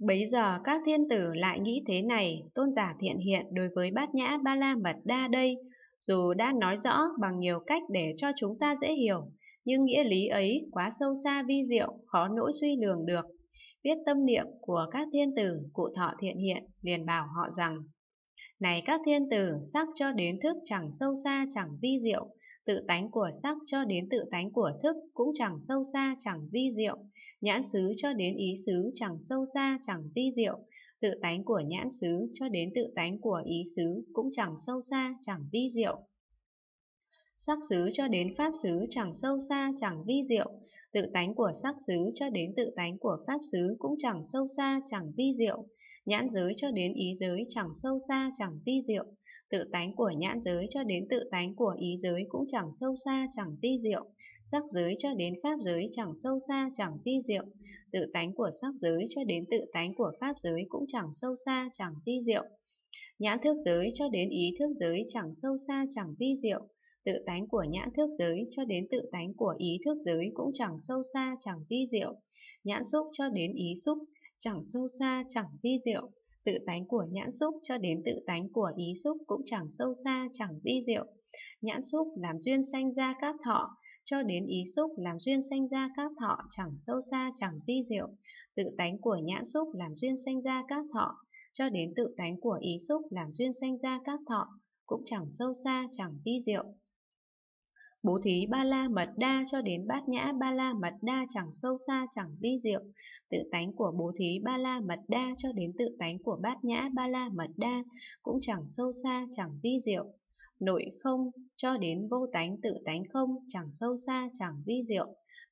Bấy giờ các thiên tử lại nghĩ thế này, tôn giả thiện hiện đối với bát nhã ba la mật đa đây, dù đã nói rõ bằng nhiều cách để cho chúng ta dễ hiểu, nhưng nghĩa lý ấy quá sâu xa vi diệu, khó nỗi suy lường được. Biết tâm niệm của các thiên tử, cụ thọ thiện hiện liền bảo họ rằng, này các thiên tử, sắc cho đến thức chẳng sâu xa chẳng vi diệu, tự tánh của sắc cho đến tự tánh của thức cũng chẳng sâu xa chẳng vi diệu, nhãn xứ cho đến ý xứ chẳng sâu xa chẳng vi diệu, tự tánh của nhãn xứ cho đến tự tánh của ý xứ cũng chẳng sâu xa chẳng vi diệu sắc xứ cho đến pháp xứ chẳng sâu xa chẳng vi diệu, tự tánh của sắc xứ cho đến tự tánh của pháp xứ cũng chẳng sâu xa chẳng vi diệu, nhãn giới cho đến ý giới chẳng sâu xa chẳng vi diệu, tự tánh của nhãn giới cho đến tự tánh của ý giới cũng chẳng sâu xa chẳng vi diệu, sắc giới cho đến pháp giới chẳng sâu xa chẳng vi diệu, tự tánh của sắc giới cho đến tự tánh của pháp giới cũng chẳng sâu xa chẳng vi diệu. Nhãn thước giới cho đến ý thước giới chẳng sâu xa chẳng vi diệu, tự tánh của nhãn thức giới cho đến tự tánh của ý thức giới cũng chẳng sâu xa chẳng vi diệu, nhãn xúc cho đến ý xúc chẳng sâu xa chẳng vi diệu, tự tánh của nhãn xúc cho đến tự tánh của ý xúc cũng chẳng sâu xa chẳng vi diệu. Nhãn xúc làm duyên sanh ra các thọ, cho đến ý xúc làm duyên sanh ra các thọ chẳng sâu xa chẳng vi diệu. Tự tánh của nhãn xúc làm duyên sanh ra các thọ, cho đến tự tánh của ý xúc làm duyên sanh ra các thọ cũng chẳng sâu xa chẳng vi diệu bố thí ba la mật đa cho đến bát nhã ba la mật đa chẳng sâu xa chẳng ly diệu tự tánh của bố thí ba la mật đa cho đến tự tánh của bát nhã ba la mật đa cũng chẳng sâu xa chẳng ly diệu nội không cho đến vô tánh tự tánh không chẳng sâu xa chẳng vi diệu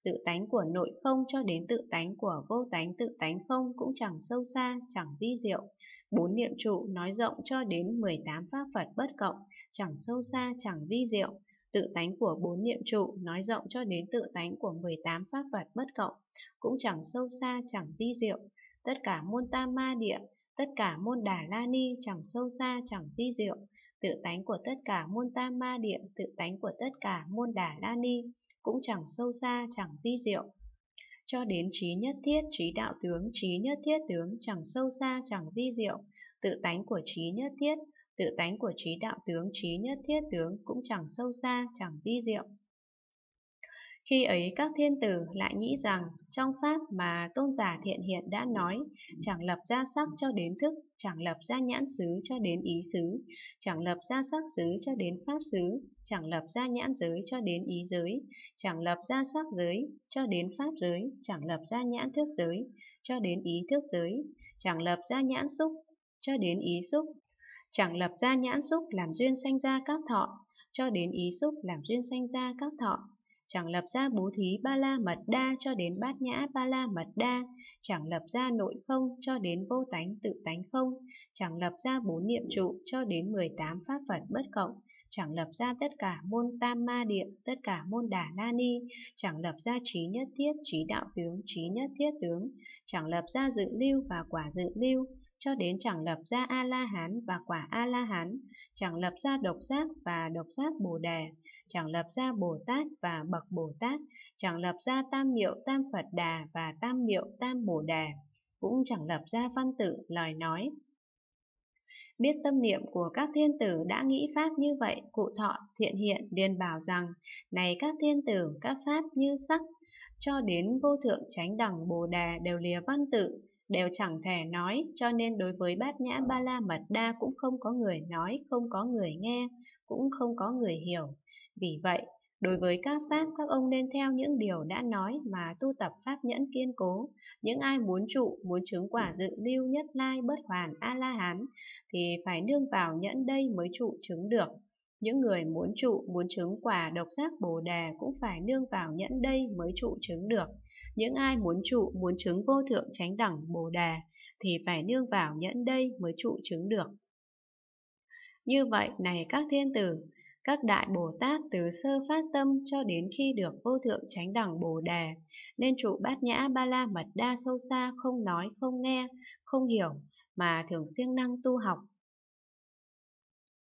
tự tánh của nội không cho đến tự tánh của vô tánh tự tánh không cũng chẳng sâu xa chẳng vi diệu bốn niệm trụ nói rộng cho đến 18 pháp phật bất cộng chẳng sâu xa chẳng vi diệu Tự tánh của bốn niệm trụ nói rộng cho đến tự tánh của 18 pháp vật bất cộng, cũng chẳng sâu xa chẳng vi diệu. Tất cả môn tam ma địa, tất cả môn đà la ni chẳng sâu xa chẳng vi diệu. Tự tánh của tất cả môn tam ma địa, tự tánh của tất cả môn đà la ni cũng chẳng sâu xa chẳng vi diệu cho đến trí nhất thiết trí đạo tướng trí nhất thiết tướng chẳng sâu xa chẳng vi diệu tự tánh của trí nhất thiết tự tánh của trí đạo tướng trí nhất thiết tướng cũng chẳng sâu xa chẳng vi diệu khi ấy các thiên tử lại nghĩ rằng trong pháp mà tôn giả thiện hiện đã nói, chẳng lập ra sắc cho đến thức, chẳng lập ra nhãn xứ cho đến ý xứ, chẳng lập ra sắc xứ cho đến pháp xứ, chẳng lập ra nhãn giới cho đến ý giới, chẳng lập ra sắc giới cho đến pháp giới, chẳng lập ra nhãn thức giới cho đến ý thức giới, chẳng lập ra nhãn xúc cho đến ý xúc, chẳng lập ra nhãn xúc làm duyên sanh ra các thọ, cho đến ý xúc làm duyên sanh ra các thọ, chẳng lập ra bố thí ba la mật đa cho đến bát nhã ba la mật đa, chẳng lập ra nội không cho đến vô tánh tự tánh không, chẳng lập ra bốn niệm trụ cho đến 18 pháp Phật bất cộng, chẳng lập ra tất cả môn tam ma địa, tất cả môn đà la ni, chẳng lập ra trí nhất thiết, trí đạo tướng, trí nhất thiết tướng, chẳng lập ra dự lưu và quả dự lưu, cho đến chẳng lập ra a la hán và quả a la hán, chẳng lập ra độc giác và độc giác bồ đề, chẳng lập ra bồ tát và bậc Bồ Tát, chẳng lập ra tam miệu tam Phật Đà và tam miệu tam Bồ Đà, cũng chẳng lập ra văn tự lời nói. Biết tâm niệm của các thiên tử đã nghĩ pháp như vậy, cụ thọ thiện hiện liền bảo rằng, này các thiên tử, các pháp như sắc, cho đến vô thượng chánh đẳng Bồ Đà đều lìa văn tự, đều chẳng thể nói, cho nên đối với bát nhã ba la mật đa cũng không có người nói, không có người nghe, cũng không có người hiểu. Vì vậy, Đối với các pháp, các ông nên theo những điều đã nói mà tu tập pháp nhẫn kiên cố. Những ai muốn trụ, muốn chứng quả dự lưu nhất lai bất hoàn A-la-hán thì phải nương vào nhẫn đây mới trụ chứng được. Những người muốn trụ, muốn chứng quả độc giác bồ đề cũng phải nương vào nhẫn đây mới trụ chứng được. Những ai muốn trụ, muốn chứng vô thượng tránh đẳng bồ đề thì phải nương vào nhẫn đây mới trụ chứng được. Như vậy này các thiên tử, các đại Bồ Tát từ sơ phát tâm cho đến khi được vô thượng chánh đẳng Bồ Đề, nên trụ bát nhã ba la mật đa sâu xa không nói không nghe, không hiểu, mà thường siêng năng tu học,